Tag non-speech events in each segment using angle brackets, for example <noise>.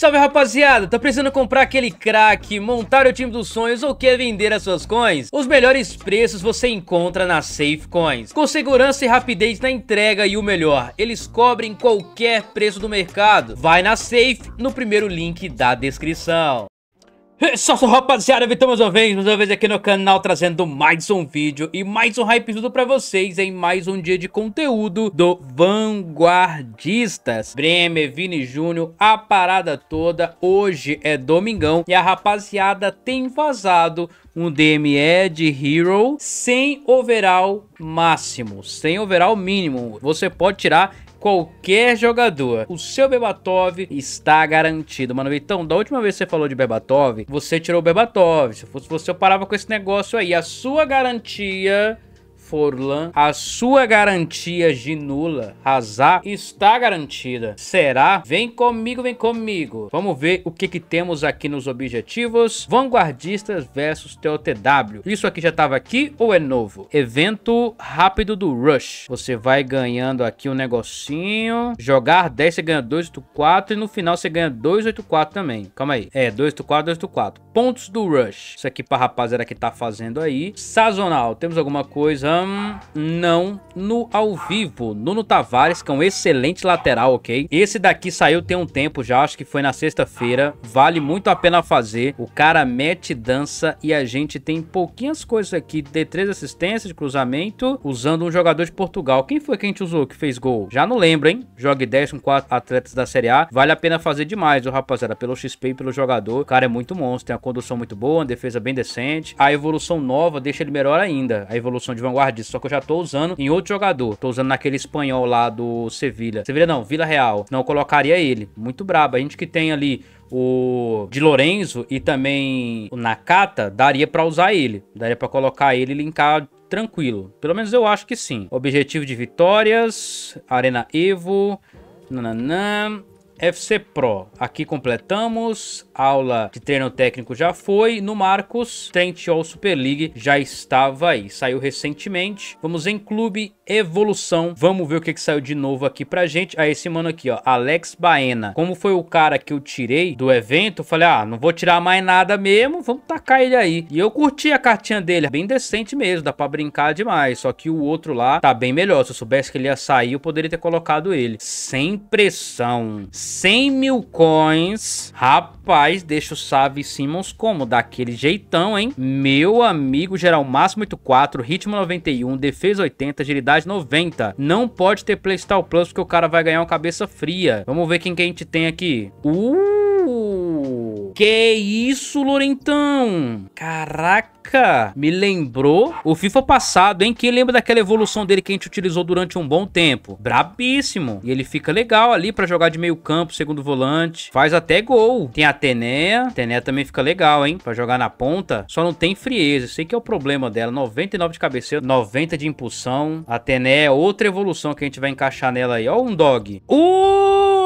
Salve rapaziada, tá precisando comprar aquele crack, montar o time dos sonhos ou quer vender as suas coins? Os melhores preços você encontra na Safe Coins. Com segurança e rapidez na entrega e o melhor, eles cobrem qualquer preço do mercado. Vai na Safe no primeiro link da descrição. É Salve rapaziada, Vitão mais uma vez, mais uma vez aqui no canal trazendo mais um vídeo e mais um hype tudo pra vocês em mais um dia de conteúdo do Vanguardistas Bremer, Vini Júnior, a parada toda, hoje é domingão e a rapaziada tem vazado um DME de Hero sem overall máximo, sem overall mínimo. Você pode tirar qualquer jogador. O seu Bebatov está garantido, mano. Então, da última vez que você falou de Bebatov, você tirou o Bebatov. Se fosse você, eu parava com esse negócio aí. A sua garantia Forlan, a sua garantia de nula, azar, está garantida. Será? Vem comigo, vem comigo. Vamos ver o que, que temos aqui nos objetivos. Vanguardistas versus TOTW. Isso aqui já estava aqui ou é novo? Evento rápido do Rush. Você vai ganhando aqui um negocinho. Jogar 10, você ganha 284 e no final você ganha 284 também. Calma aí. É, 284, 284. Pontos do Rush. Isso aqui pra rapaziada que tá fazendo aí. Sazonal. Temos alguma coisa? Um, não no ao vivo. Nuno Tavares, que é um excelente lateral, ok? Esse daqui saiu tem um tempo já, acho que foi na sexta-feira. Vale muito a pena fazer. O cara mete dança e a gente tem pouquinhas coisas aqui. De três assistências de cruzamento, usando um jogador de Portugal. Quem foi que a gente usou que fez gol? Já não lembro, hein? Jogue 10 com 4 atletas da Série A. Vale a pena fazer demais, o rapaziada. Pelo XP e pelo jogador. O cara é muito monstro, tem uma condução muito boa, uma defesa bem decente. A evolução nova deixa ele melhor ainda. A evolução de vanguarda só que eu já tô usando em outro jogador. Tô usando naquele espanhol lá do Sevilha. Sevilha não, Vila Real. Não colocaria ele. Muito brabo. A gente que tem ali o de Lorenzo e também o Nakata, daria para usar ele. Daria para colocar ele e linkar tranquilo. Pelo menos eu acho que sim. Objetivo de vitórias, Arena Evo, nananã. FC Pro. Aqui completamos, aula de treino técnico já foi, no Marcos, Tente All Super League já estava aí, saiu recentemente. Vamos em Clube Evolução, vamos ver o que, que saiu de novo aqui pra gente. Ah, esse mano aqui, ó, Alex Baena. Como foi o cara que eu tirei do evento, falei, ah, não vou tirar mais nada mesmo, vamos tacar ele aí. E eu curti a cartinha dele, é bem decente mesmo, dá pra brincar demais, só que o outro lá tá bem melhor. Se eu soubesse que ele ia sair, eu poderia ter colocado ele. Sem pressão, sem 100 mil coins. Rapaz, deixa o Savi Simmons como? Daquele jeitão, hein? Meu amigo, geral máximo 84, ritmo 91, defesa 80, agilidade 90. Não pode ter Playstyle Plus porque o cara vai ganhar uma cabeça fria. Vamos ver quem que a gente tem aqui. Uh! Que isso, Lorentão? Caraca, me lembrou o FIFA passado, hein? Quem lembra daquela evolução dele que a gente utilizou durante um bom tempo? Brabíssimo. E ele fica legal ali pra jogar de meio campo, segundo volante. Faz até gol. Tem a Tenea. Tenea também fica legal, hein? Pra jogar na ponta. Só não tem frieza. Sei que é o problema dela. 99 de cabeceira, 90 de impulsão. A Tenea é outra evolução que a gente vai encaixar nela aí. Ó um dog. Uh!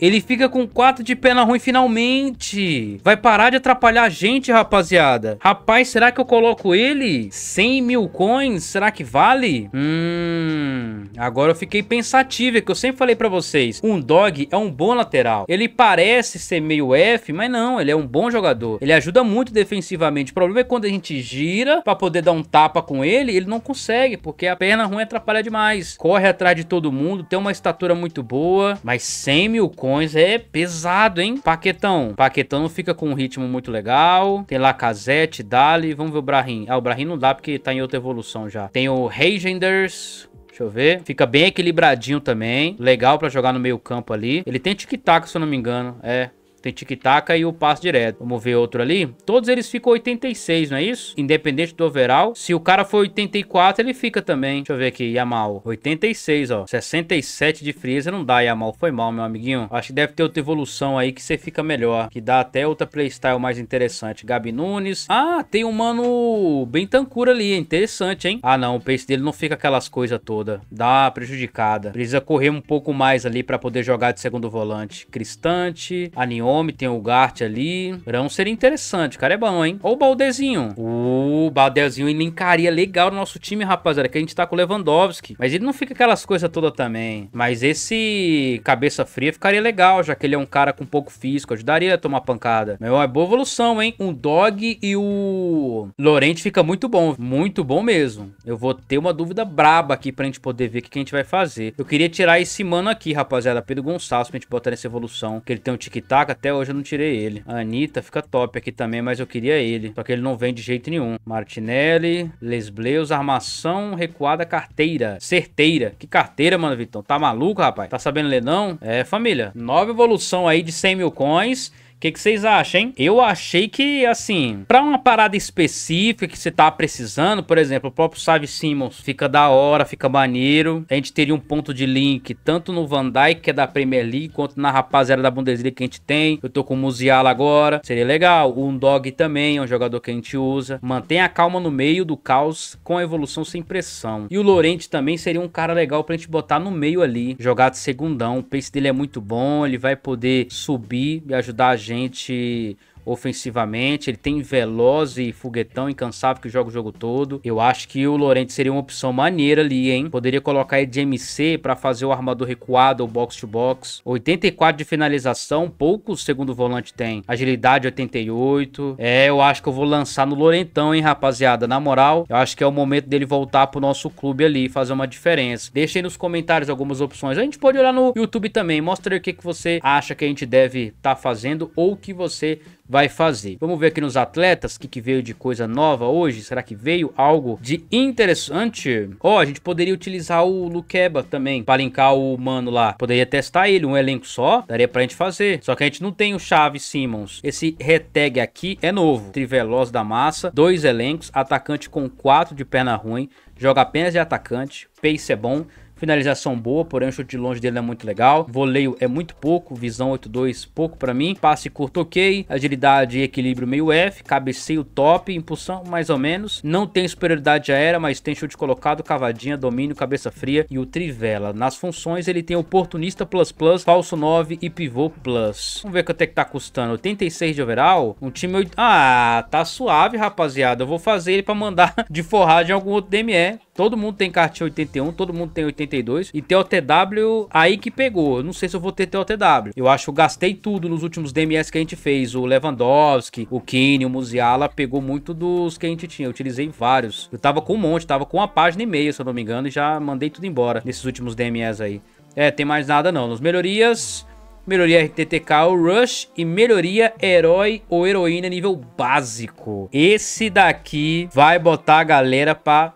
Ele fica com 4 de perna ruim finalmente. Vai parar de atrapalhar a gente, rapaziada. Rapaz, será que eu coloco ele? 100 mil coins? Será que vale? Hum... Agora eu fiquei pensativo, é que eu sempre falei pra vocês. Um dog é um bom lateral. Ele parece ser meio F, mas não. Ele é um bom jogador. Ele ajuda muito defensivamente. O problema é quando a gente gira pra poder dar um tapa com ele, ele não consegue, porque a perna ruim atrapalha demais. Corre atrás de todo mundo, tem uma estatura muito boa, mas 100 mil coins é pesado, hein? Paquetão. Paquetão não fica com um ritmo muito legal. Tem lá Casete, Dali. Vamos ver o Brahim. Ah, o Brahim não dá porque tá em outra evolução já. Tem o Regenders. Deixa eu ver. Fica bem equilibradinho também. Legal pra jogar no meio campo ali. Ele tem tic-tac, se eu não me engano. É, tem tic-tac e o Passo direto. Vamos ver outro ali. Todos eles ficam 86, não é isso? Independente do overall. Se o cara for 84, ele fica também. Deixa eu ver aqui. Yamal. 86, ó. 67 de frieza não dá, Yamal. Foi mal, meu amiguinho. Acho que deve ter outra evolução aí que você fica melhor. Que dá até outra playstyle mais interessante. Gabi Nunes. Ah, tem um mano bem tancura ali. Interessante, hein? Ah, não. O pace dele não fica aquelas coisas todas. Dá prejudicada. Precisa correr um pouco mais ali pra poder jogar de segundo volante. Cristante. Anion tem o Gart ali. Verão seria interessante. O cara é bom, hein? Ou o Baldezinho. O Baldezinho linkaria legal no nosso time, rapaziada. Que a gente tá com o Lewandowski. Mas ele não fica aquelas coisas todas também. Mas esse cabeça fria ficaria legal, já que ele é um cara com pouco físico. Ajudaria a tomar pancada. Meu, é boa evolução, hein? Um Dog e o Lorente fica muito bom. Muito bom mesmo. Eu vou ter uma dúvida braba aqui pra gente poder ver o que a gente vai fazer. Eu queria tirar esse mano aqui, rapaziada. Pedro Gonçalves pra gente botar nessa evolução. Que ele tem um tic-tac, até hoje eu não tirei ele. A Anitta fica top aqui também, mas eu queria ele. Só que ele não vem de jeito nenhum. Martinelli, Les Bleus, armação recuada carteira. Certeira. Que carteira, mano, Vitão? Tá maluco, rapaz? Tá sabendo ler não? É, família. Nova evolução aí de 100 mil coins. O que vocês acham, hein? Eu achei que, assim, para uma parada específica que você tá precisando, por exemplo, o próprio Save Simmons fica da hora, fica maneiro. A gente teria um ponto de link tanto no Van Dyke, que é da Premier League, quanto na rapaziada da Bundesliga que a gente tem. Eu tô com o Musiala agora, seria legal. O Undog também é um jogador que a gente usa. Mantenha a calma no meio do caos com a evolução sem pressão. E o Lorente também seria um cara legal pra gente botar no meio ali, jogar de segundão. O pace dele é muito bom, ele vai poder subir e ajudar a gente gente ofensivamente, ele tem veloz e foguetão incansável que joga o jogo todo. Eu acho que o Lorente seria uma opção maneira ali, hein? Poderia colocar ele de MC para fazer o armador recuado ou box to box. 84 de finalização, pouco segundo volante tem. Agilidade 88. É, eu acho que eu vou lançar no Lorentão, hein, rapaziada? Na moral, eu acho que é o momento dele voltar pro nosso clube ali e fazer uma diferença. Deixa aí nos comentários algumas opções. A gente pode olhar no YouTube também. Mostra aí o que, que você acha que a gente deve estar tá fazendo ou que você vai fazer. Vamos ver aqui nos atletas, o que, que veio de coisa nova hoje? Será que veio algo de interessante? Ó, oh, a gente poderia utilizar o Lukeba também, para linkar o mano lá. Poderia testar ele, um elenco só, daria pra gente fazer. Só que a gente não tem o Chave Simmons. Esse retag aqui é novo. Triveloz da massa, dois elencos, atacante com quatro de perna ruim, joga apenas de atacante, pace é bom, Finalização boa, porém o chute de longe dele é muito legal. Voleio é muito pouco, visão 8-2 pouco para mim. Passe curto ok, agilidade e equilíbrio meio F, cabeceio top, impulsão mais ou menos. Não tem superioridade aérea, mas tem chute colocado, cavadinha, domínio, cabeça fria e o trivela. Nas funções ele tem oportunista plus plus, falso 9 e pivô plus. Vamos ver quanto é que tá custando. 86 de overall, um time... Ah, tá suave rapaziada, eu vou fazer ele para mandar <laughs> de forragem algum outro DME. Todo mundo tem cartinha 81, todo mundo tem 81. 32. E TOTW aí que pegou. não sei se eu vou ter TOTW. Eu acho que eu gastei tudo nos últimos DMS que a gente fez. O Lewandowski, o Kine, o Musiala, pegou muito dos que a gente tinha. Eu utilizei vários. Eu tava com um monte, tava com uma página e meia, se eu não me engano, e já mandei tudo embora nesses últimos DMS aí. É, tem mais nada não. Nos melhorias, melhoria RTTK ou Rush e melhoria herói ou heroína nível básico. Esse daqui vai botar a galera pra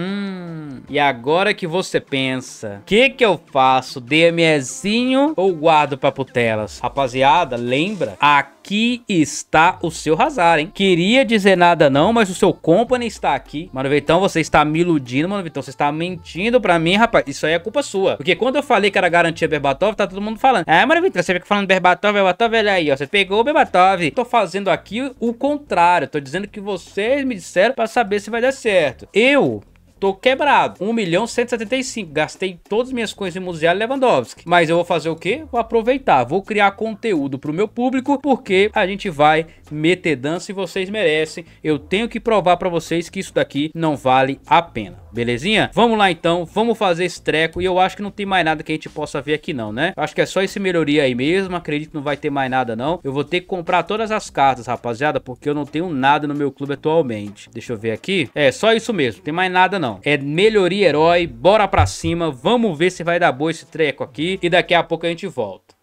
Hum. E agora que você pensa, o que que eu faço? DMEzinho ou guardo pra putelas? Rapaziada, lembra? Aqui está o seu Razar, hein? Queria dizer nada não, mas o seu Company está aqui. Mano Vitão, você está me iludindo, Mano Vitão. Você está mentindo pra mim, rapaz. Isso aí é culpa sua. Porque quando eu falei que era garantia Berbatov, tá todo mundo falando. É, Mano Vitão, você fica falando Berbatov, Berbatov, olha aí, ó. Você pegou o Berbatov. Tô fazendo aqui o contrário. Tô dizendo que vocês me disseram pra saber se vai dar certo. Eu Tô quebrado. 1 milhão 175. Gastei todas as minhas coisas em museu Lewandowski. Mas eu vou fazer o quê? Vou aproveitar. Vou criar conteúdo pro meu público, porque a gente vai meter dança e vocês merecem. Eu tenho que provar para vocês que isso daqui não vale a pena. Belezinha? Vamos lá então, vamos fazer esse treco. E eu acho que não tem mais nada que a gente possa ver aqui não, né? Acho que é só esse melhoria aí mesmo. Acredito que não vai ter mais nada não. Eu vou ter que comprar todas as cartas, rapaziada, porque eu não tenho nada no meu clube atualmente. Deixa eu ver aqui. É, só isso mesmo. Não tem mais nada não não. É melhoria herói, bora pra cima, vamos ver se vai dar boa esse treco aqui e daqui a pouco a gente volta.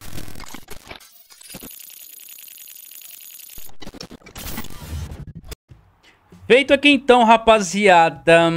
Feito aqui então, rapaziada,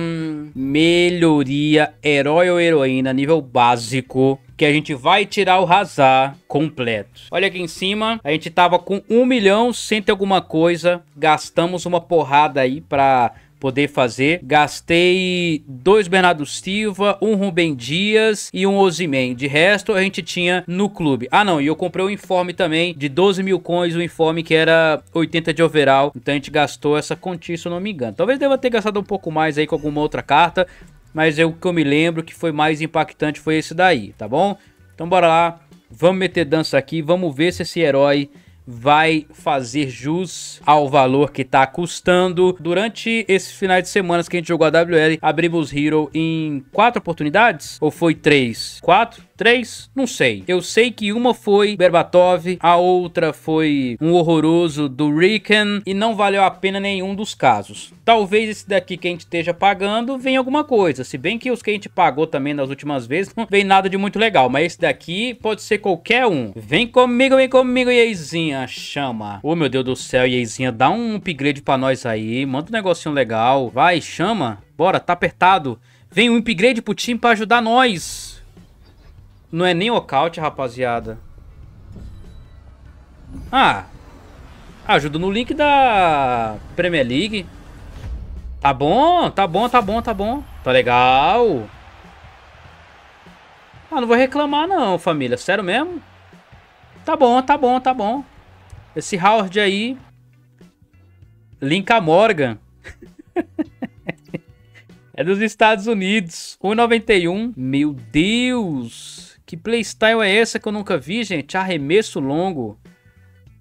melhoria herói ou heroína nível básico que a gente vai tirar o Razar completo. Olha aqui em cima, a gente tava com 1 milhão, cento alguma coisa, gastamos uma porrada aí pra poder fazer. Gastei dois Bernardo Silva, um Rubem Dias e um Ozimen. De resto, a gente tinha no clube. Ah, não, e eu comprei um informe também de 12 mil coins, um informe que era 80 de overall. Então a gente gastou essa quantia, se eu não me engano. Talvez deva ter gastado um pouco mais aí com alguma outra carta, mas eu, o que eu me lembro que foi mais impactante foi esse daí, tá bom? Então bora lá, vamos meter dança aqui, vamos ver se esse herói vai fazer jus ao valor que tá custando. Durante esse final de semana que a gente jogou a WL, abrimos Hero em quatro oportunidades? Ou foi três? Quatro? três? Não sei. Eu sei que uma foi Berbatov, a outra foi um horroroso do Ricken e não valeu a pena nenhum dos casos. Talvez esse daqui que a gente esteja pagando venha alguma coisa, se bem que os que a gente pagou também nas últimas vezes não vem nada de muito legal, mas esse daqui pode ser qualquer um. Vem comigo, vem comigo, Yeizinha, chama. Ô oh, meu Deus do céu, Yeizinha, dá um upgrade pra nós aí, manda um negocinho legal, vai, chama. Bora, tá apertado. Vem um upgrade pro time pra ajudar nós. Não é nem ocaute, rapaziada. Ah. Ajuda no link da Premier League. Tá bom, tá bom, tá bom, tá bom. Tá legal. Ah, não vou reclamar não, família. Sério mesmo? Tá bom, tá bom, tá bom. Esse Howard aí... Linka Morgan. <laughs> é dos Estados Unidos. 1,91. Meu Deus. Que playstyle é essa que eu nunca vi, gente? Arremesso longo.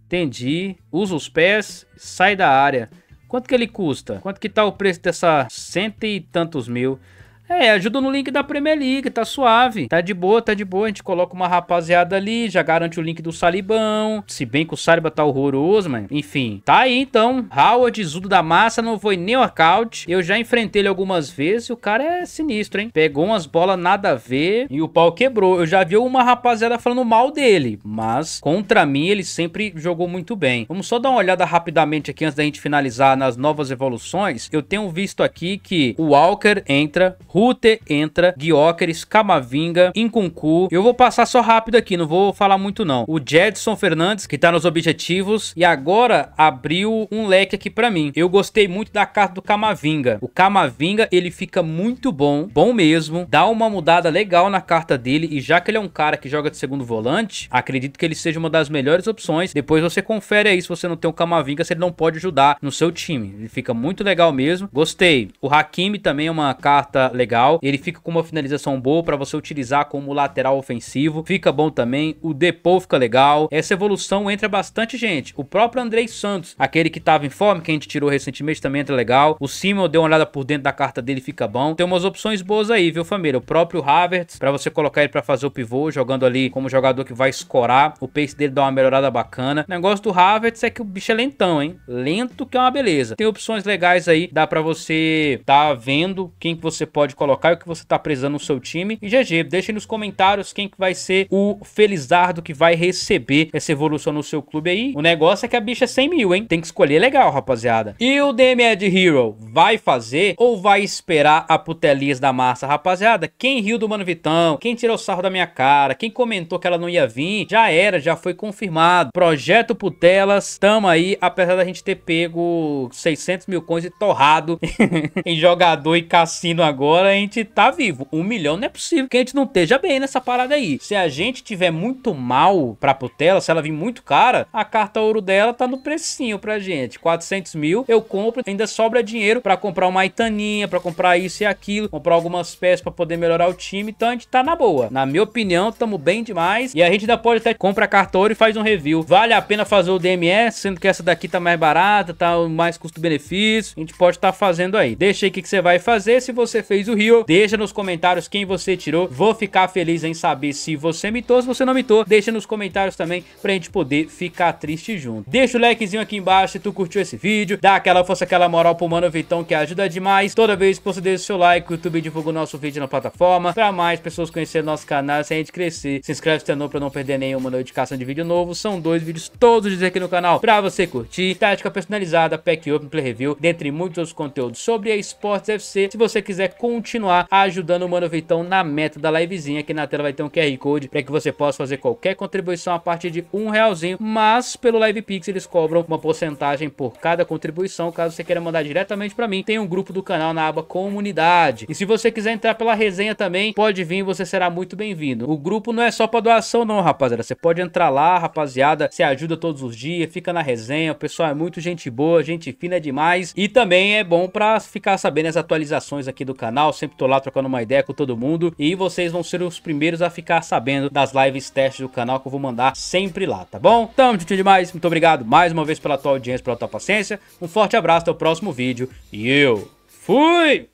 Entendi. Usa os pés, sai da área. Quanto que ele custa? Quanto que tá o preço dessa cento e tantos mil? É, ajuda no link da Premier League, tá suave. Tá de boa, tá de boa. A gente coloca uma rapaziada ali, já garante o link do Salibão. Se bem que o Saliba tá horroroso, mano. Enfim, tá aí então. Howard, Zudo da Massa, não foi nem workout. Eu já enfrentei ele algumas vezes e o cara é sinistro, hein? Pegou umas bolas nada a ver e o pau quebrou. Eu já vi uma rapaziada falando mal dele, mas contra mim ele sempre jogou muito bem. Vamos só dar uma olhada rapidamente aqui antes da gente finalizar nas novas evoluções. Eu tenho visto aqui que o Walker entra, Ruter entra, Guióqueres, Camavinga, Incuncu. Eu vou passar só rápido aqui, não vou falar muito não. O Jedson Fernandes, que tá nos objetivos, e agora abriu um leque aqui para mim. Eu gostei muito da carta do Camavinga. O Camavinga, ele fica muito bom, bom mesmo, dá uma mudada legal na carta dele, e já que ele é um cara que joga de segundo volante, acredito que ele seja uma das melhores opções. Depois você confere aí se você não tem o Camavinga, se ele não pode ajudar no seu time. Ele fica muito legal mesmo, gostei. O Hakimi também é uma carta legal legal. Ele fica com uma finalização boa para você utilizar como lateral ofensivo. Fica bom também. O Depot fica legal. Essa evolução entra bastante gente. O próprio Andrei Santos, aquele que estava em forma, que a gente tirou recentemente, também entra legal. O Simon deu uma olhada por dentro da carta dele, fica bom. Tem umas opções boas aí, viu, família? O próprio Havertz, para você colocar ele para fazer o pivô, jogando ali como jogador que vai escorar. O pace dele dá uma melhorada bacana. O negócio do Havertz é que o bicho é lentão, hein? Lento que é uma beleza. Tem opções legais aí, dá para você tá vendo quem que você pode colocar e o que você tá precisando no seu time. E GG, deixe nos comentários quem que vai ser o Felizardo que vai receber essa evolução no seu clube aí. O negócio é que a bicha é 100 mil, hein? Tem que escolher legal, rapaziada. E o Dm é Ed Hero vai fazer ou vai esperar a putelias da massa, rapaziada? Quem riu do Mano Vitão, quem tirou sarro da minha cara, quem comentou que ela não ia vir, já era, já foi confirmado. Projeto Putelas, tamo aí, apesar da gente ter pego 600 mil coins e torrado <laughs> em jogador e cassino agora, a gente tá vivo. Um milhão não é possível que a gente não esteja bem nessa parada aí. Se a gente tiver muito mal pra Putela, se ela vir muito cara, a carta ouro dela tá no precinho pra gente. 400 mil eu compro, ainda sobra dinheiro pra comprar uma Itaninha, pra comprar isso e aquilo, comprar algumas peças pra poder melhorar o time. Então a gente tá na boa. Na minha opinião, tamo bem demais. E a gente ainda pode até comprar carta ouro e faz um review. Vale a pena fazer o DMS, sendo que essa daqui tá mais barata, tá mais custo-benefício. A gente pode estar tá fazendo aí. Deixa aí o que, que você vai fazer. Se você fez do Rio. Deixa nos comentários quem você tirou. Vou ficar feliz em saber se você mitou, se você não mitou. Deixa nos comentários também pra gente poder ficar triste junto. Deixa o likezinho aqui embaixo se tu curtiu esse vídeo. Dá aquela força, aquela moral pro Mano Vitão que ajuda demais. Toda vez que você deixa o seu like, o YouTube divulga o nosso vídeo na plataforma. Pra mais pessoas conhecerem nosso canal, sem a gente crescer, se inscreve se é novo pra não perder nenhuma notificação de vídeo novo. São dois vídeos todos os aqui no canal pra você curtir. Tática personalizada, pack open, play review, dentre muitos outros conteúdos sobre a Esportes FC. Se você quiser com continuar ajudando o Mano Vitão na meta da livezinha. Aqui na tela vai ter um QR Code para que você possa fazer qualquer contribuição a partir de um realzinho, mas pelo Live Pix eles cobram uma porcentagem por cada contribuição, caso você queira mandar diretamente para mim. Tem um grupo do canal na aba comunidade. E se você quiser entrar pela resenha também, pode vir, você será muito bem-vindo. O grupo não é só para doação não, rapaziada. Você pode entrar lá, rapaziada, se ajuda todos os dias, fica na resenha, o pessoal é muito gente boa, gente fina demais e também é bom para ficar sabendo as atualizações aqui do canal, canal, sempre tô lá trocando uma ideia com todo mundo e vocês vão ser os primeiros a ficar sabendo das lives testes do canal que eu vou mandar sempre lá, tá bom? Tamo junto demais, muito obrigado mais uma vez pela tua audiência, pela tua paciência, um forte abraço, até o próximo vídeo e eu fui!